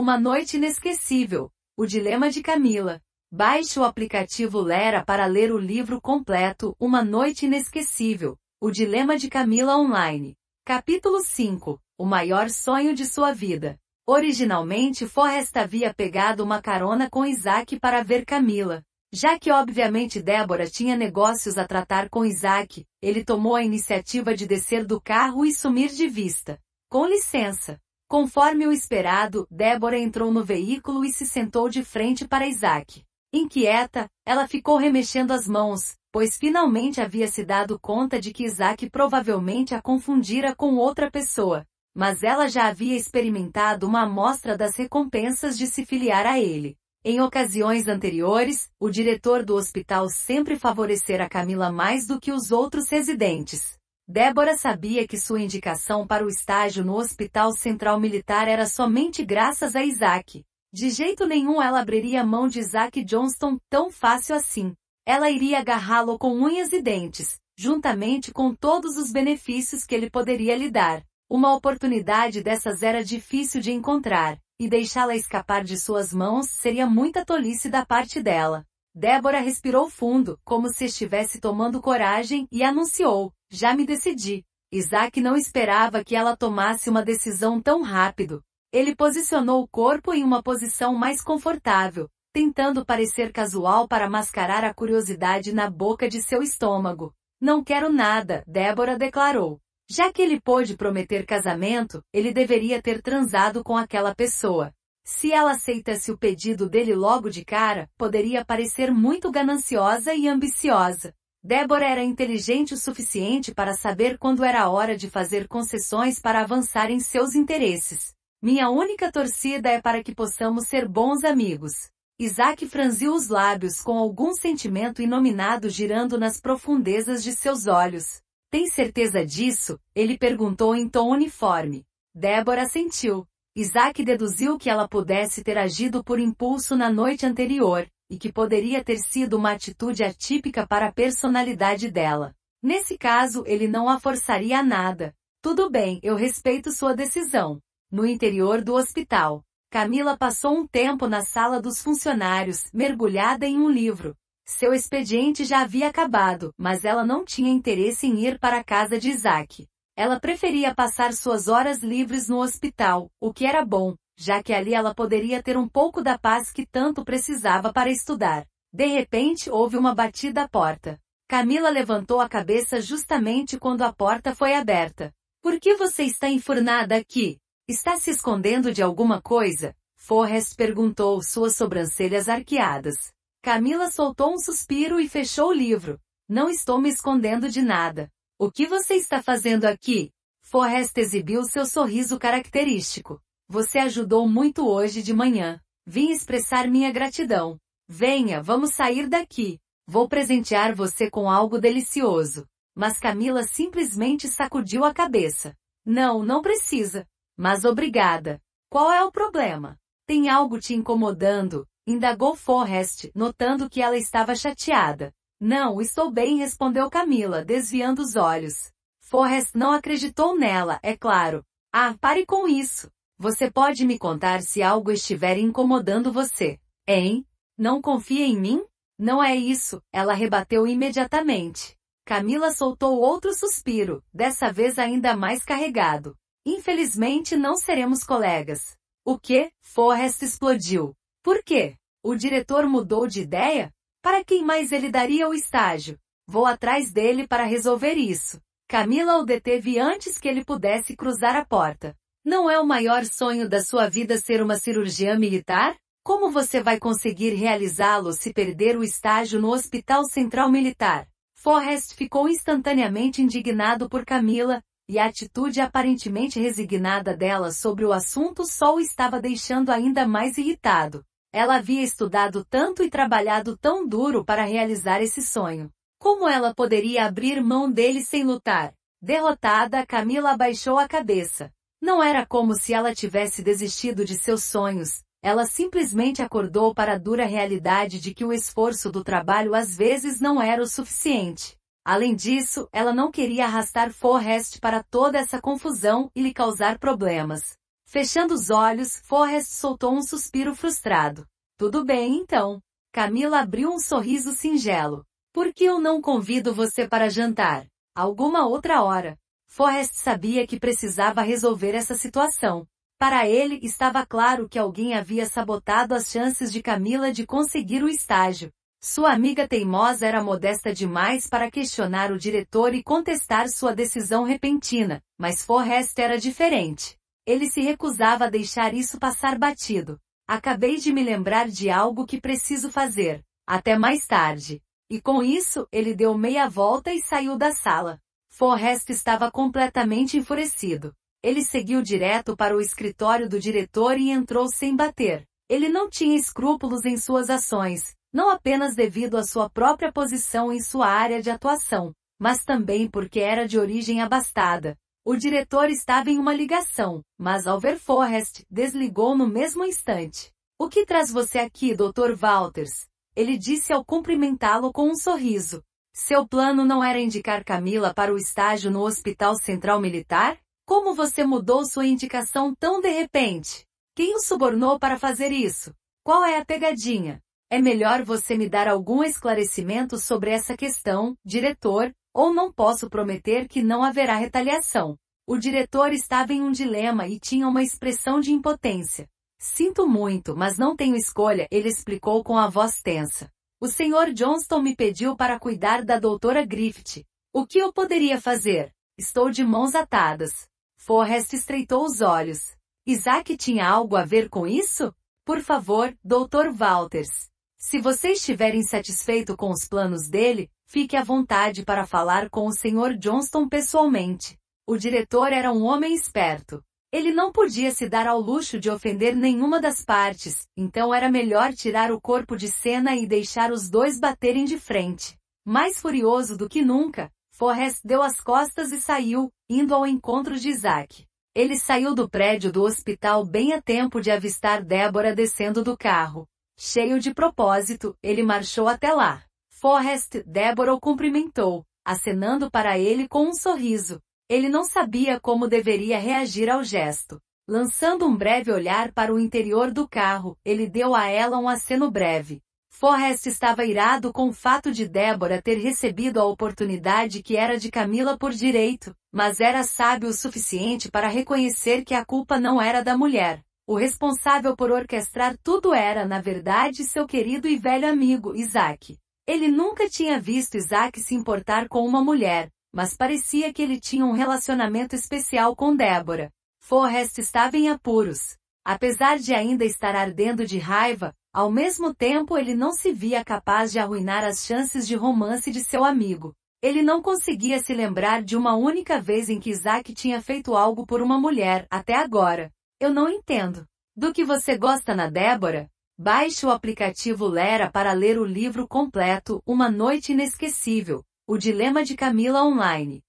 Uma noite inesquecível. O dilema de Camila. Baixe o aplicativo Lera para ler o livro completo Uma Noite Inesquecível. O dilema de Camila online. Capítulo 5. O maior sonho de sua vida. Originalmente Forrest havia pegado uma carona com Isaac para ver Camila. Já que obviamente Débora tinha negócios a tratar com Isaac, ele tomou a iniciativa de descer do carro e sumir de vista. Com licença. Conforme o esperado, Débora entrou no veículo e se sentou de frente para Isaac. Inquieta, ela ficou remexendo as mãos, pois finalmente havia se dado conta de que Isaac provavelmente a confundira com outra pessoa. Mas ela já havia experimentado uma amostra das recompensas de se filiar a ele. Em ocasiões anteriores, o diretor do hospital sempre favorecera Camila mais do que os outros residentes. Débora sabia que sua indicação para o estágio no Hospital Central Militar era somente graças a Isaac. De jeito nenhum ela abriria mão de Isaac Johnston tão fácil assim. Ela iria agarrá-lo com unhas e dentes, juntamente com todos os benefícios que ele poderia lhe dar. Uma oportunidade dessas era difícil de encontrar, e deixá-la escapar de suas mãos seria muita tolice da parte dela. Débora respirou fundo, como se estivesse tomando coragem, e anunciou: já me decidi. Isaac não esperava que ela tomasse uma decisão tão rápido. Ele posicionou o corpo em uma posição mais confortável, tentando parecer casual para mascarar a curiosidade na boca de seu estômago. Não quero nada, Débora declarou. Já que ele pôde prometer casamento, ele deveria ter transado com aquela pessoa. Se ela aceitasse o pedido dele logo de cara, poderia parecer muito gananciosa e ambiciosa. Débora era inteligente o suficiente para saber quando era hora de fazer concessões para avançar em seus interesses. Minha única torcida é para que possamos ser bons amigos. Isaac franziu os lábios com algum sentimento inominado girando nas profundezas de seus olhos. Tem certeza disso? Ele perguntou em tom uniforme. Débora sentiu. Isaac deduziu que ela pudesse ter agido por impulso na noite anterior, e que poderia ter sido uma atitude atípica para a personalidade dela. Nesse caso, ele não a forçaria a nada. Tudo bem, eu respeito sua decisão. No interior do hospital, Camila passou um tempo na sala dos funcionários, mergulhada em um livro. Seu expediente já havia acabado, mas ela não tinha interesse em ir para a casa de Isaac. Ela preferia passar suas horas livres no hospital, o que era bom, já que ali ela poderia ter um pouco da paz que tanto precisava para estudar. De repente houve uma batida à porta. Camila levantou a cabeça justamente quando a porta foi aberta. Por que você está enfurnada aqui? Está se escondendo de alguma coisa? Forrest perguntou, suas sobrancelhas arqueadas. Camila soltou um suspiro e fechou o livro. Não estou me escondendo de nada. O que você está fazendo aqui? Forrest exibiu seu sorriso característico. Você ajudou muito hoje de manhã. Vim expressar minha gratidão. Venha, vamos sair daqui. Vou presentear você com algo delicioso. Mas Camila simplesmente sacudiu a cabeça. Não, não precisa. Mas obrigada. Qual é o problema? Tem algo te incomodando? Indagou Forrest, notando que ela estava chateada. Não, estou bem, respondeu Camila, desviando os olhos. Forrest não acreditou nela, é claro. Ah, pare com isso. Você pode me contar se algo estiver incomodando você, hein? Não confia em mim? Não é isso, ela rebateu imediatamente. Camila soltou outro suspiro, dessa vez ainda mais carregado. Infelizmente não seremos colegas. O que? Forrest explodiu. Por quê? O diretor mudou de ideia? Para quem mais ele daria o estágio? Vou atrás dele para resolver isso. Camila o deteve antes que ele pudesse cruzar a porta. Não é o maior sonho da sua vida ser uma cirurgiã militar? Como você vai conseguir realizá-lo se perder o estágio no Hospital Central Militar? Forrest ficou instantaneamente indignado por Camila, e a atitude aparentemente resignada dela sobre o assunto só o estava deixando ainda mais irritado. Ela havia estudado tanto e trabalhado tão duro para realizar esse sonho. Como ela poderia abrir mão dele sem lutar? Derrotada, Camila abaixou a cabeça. Não era como se ela tivesse desistido de seus sonhos, ela simplesmente acordou para a dura realidade de que o esforço do trabalho às vezes não era o suficiente. Além disso, ela não queria arrastar Forrest para toda essa confusão e lhe causar problemas. Fechando os olhos, Forrest soltou um suspiro frustrado. Tudo bem então. Camila abriu um sorriso singelo. Por que eu não convido você para jantar? Alguma outra hora. Forrest sabia que precisava resolver essa situação. Para ele, estava claro que alguém havia sabotado as chances de Camila de conseguir o estágio. Sua amiga teimosa era modesta demais para questionar o diretor e contestar sua decisão repentina, mas Forrest era diferente. Ele se recusava a deixar isso passar batido. Acabei de me lembrar de algo que preciso fazer. Até mais tarde. E com isso, ele deu meia volta e saiu da sala. Forrest estava completamente enfurecido. Ele seguiu direto para o escritório do diretor e entrou sem bater. Ele não tinha escrúpulos em suas ações, não apenas devido à sua própria posição em sua área de atuação, mas também porque era de origem abastada. O diretor estava em uma ligação, mas ao ver Forrest, desligou no mesmo instante. O que traz você aqui, Dr. Walters? Ele disse ao cumprimentá-lo com um sorriso. Seu plano não era indicar Camila para o estágio no Hospital Central Militar? Como você mudou sua indicação tão de repente? Quem o subornou para fazer isso? Qual é a pegadinha? É melhor você me dar algum esclarecimento sobre essa questão, diretor, ou não posso prometer que não haverá retaliação. O diretor estava em um dilema e tinha uma expressão de impotência. Sinto muito, mas não tenho escolha, ele explicou com a voz tensa. O Sr. Johnston me pediu para cuidar da doutora Griffith. O que eu poderia fazer? Estou de mãos atadas. Forrest estreitou os olhos. Isaac tinha algo a ver com isso? Por favor, Dr. Walters. Se você estiver insatisfeito com os planos dele, fique à vontade para falar com o Sr. Johnston pessoalmente. O diretor era um homem esperto. Ele não podia se dar ao luxo de ofender nenhuma das partes, então era melhor tirar o corpo de cena e deixar os dois baterem de frente. Mais furioso do que nunca, Forrest deu as costas e saiu, indo ao encontro de Isaac. Ele saiu do prédio do hospital bem a tempo de avistar Débora descendo do carro. Cheio de propósito, ele marchou até lá. Forrest, Débora o cumprimentou, acenando para ele com um sorriso. Ele não sabia como deveria reagir ao gesto. Lançando um breve olhar para o interior do carro, ele deu a ela um aceno breve. Forrest estava irado com o fato de Débora ter recebido a oportunidade que era de Camila por direito, mas era sábio o suficiente para reconhecer que a culpa não era da mulher. O responsável por orquestrar tudo era, na verdade, seu querido e velho amigo, Isaac. Ele nunca tinha visto Isaac se importar com uma mulher, mas parecia que ele tinha um relacionamento especial com Débora. Forrest estava em apuros. Apesar de ainda estar ardendo de raiva, ao mesmo tempo ele não se via capaz de arruinar as chances de romance de seu amigo. Ele não conseguia se lembrar de uma única vez em que Isaac tinha feito algo por uma mulher, até agora. Eu não entendo. Do que você gosta na Débora? Baixe o aplicativo Lera para ler o livro completo Uma Noite Inesquecível, o Dilema de Camila Online.